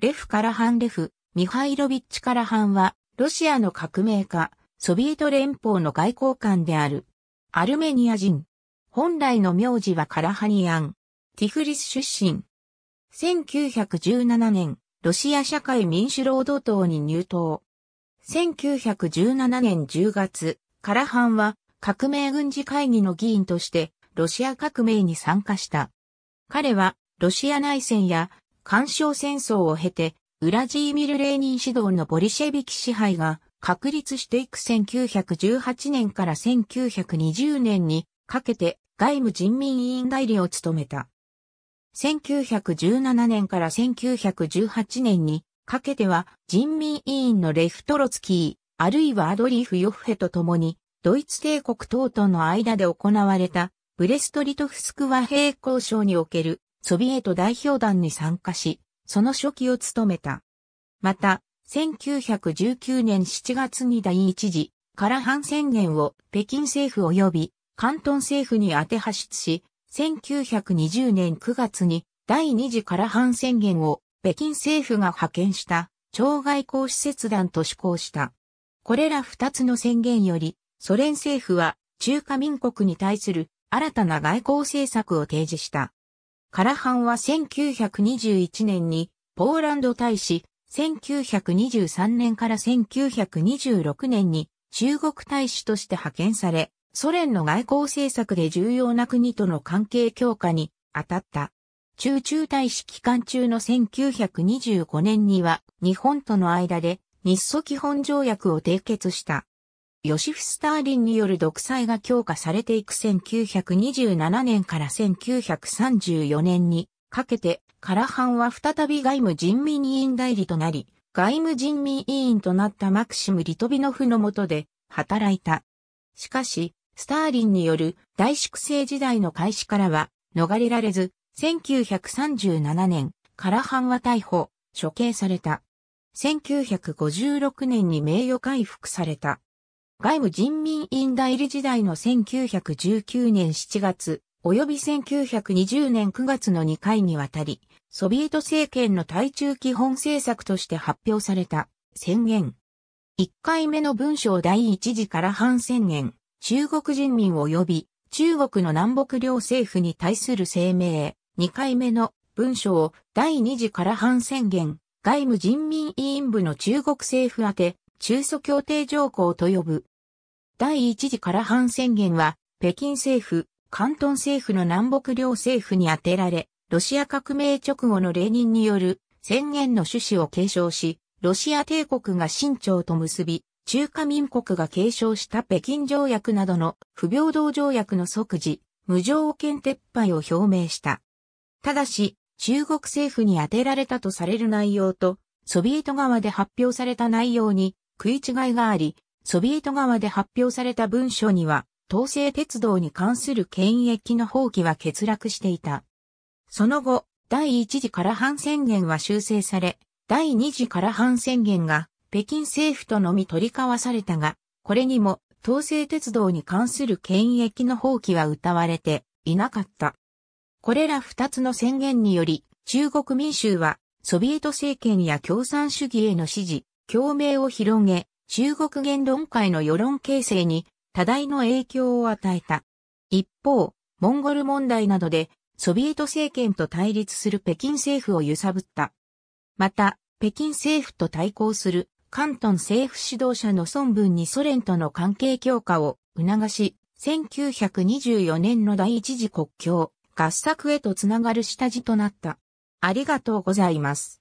レフ・カラハン・レフ、ミハイロビッチ・カラハンは、ロシアの革命家、ソビエト連邦の外交官である。アルメニア人。本来の名字はカラハニアン。ティフリス出身。1917年、ロシア社会民主労働党に入党。1917年10月、カラハンは革命軍事会議の議員としてロシア革命に参加した。彼はロシア内戦や干渉戦争を経て、ウラジーミル・レーニン指導のボリシェビキ支配が確立していく1918年から1920年にかけて外務人民委員代理を務めた。1917年から1918年にかけては人民委員のレフトロツキー、あるいはアドリーフ・ヨフヘと共に、ドイツ帝国等との間で行われたブレストリトフスクワ平交渉におけるソビエト代表団に参加し、その初期を務めた。また、1919年7月に第一次、から反宣言を北京政府及び関東政府に当て発出し、1920年9月に第二次から反宣言を北京政府が派遣した超外交施設団と施行した。これら二つの宣言より、ソ連政府は中華民国に対する新たな外交政策を提示した。カラハンは1921年にポーランド大使、1923年から1926年に中国大使として派遣され、ソ連の外交政策で重要な国との関係強化に当たった。中中大使期間中の1925年には日本との間で日ソ基本条約を締結した。ヨシフ・スターリンによる独裁が強化されていく1927年から1934年にかけて、カラハンは再び外務人民委員代理となり、外務人民委員となったマクシム・リトビノフの下で働いた。しかし、スターリンによる大粛清時代の開始からは逃れられず、1937年、カラハンは逮捕、処刑された。1956年に名誉回復された。外務人民院代理時代の1919年7月、及び1920年9月の2回にわたり、ソビエト政権の対中基本政策として発表された宣言。1回目の文章第1次から反宣言、中国人民及び中国の南北両政府に対する声明、2回目の文章第2次から反宣言、外務人民委員部の中国政府宛て、中祖協定条項と呼ぶ第一次からン宣言は、北京政府、関東政府の南北両政府に当てられ、ロシア革命直後のレ人による宣言の趣旨を継承し、ロシア帝国が清朝と結び、中華民国が継承した北京条約などの不平等条約の即時、無条件撤廃を表明した。ただし、中国政府に当てられたとされる内容と、ソビエト側で発表された内容に食い違いがあり、ソビエト側で発表された文書には、統制鉄道に関する権益の放棄は欠落していた。その後、第1次から反宣言は修正され、第2次から反宣言が北京政府とのみ取り交わされたが、これにも統制鉄道に関する権益の放棄は謳われていなかった。これら二つの宣言により、中国民衆はソビエト政権や共産主義への支持、共鳴を広げ、中国言論界の世論形成に多大の影響を与えた。一方、モンゴル問題などでソビエト政権と対立する北京政府を揺さぶった。また、北京政府と対抗する関東政府指導者の孫文にソ連との関係強化を促し、1924年の第一次国境合作へとつながる下地となった。ありがとうございます。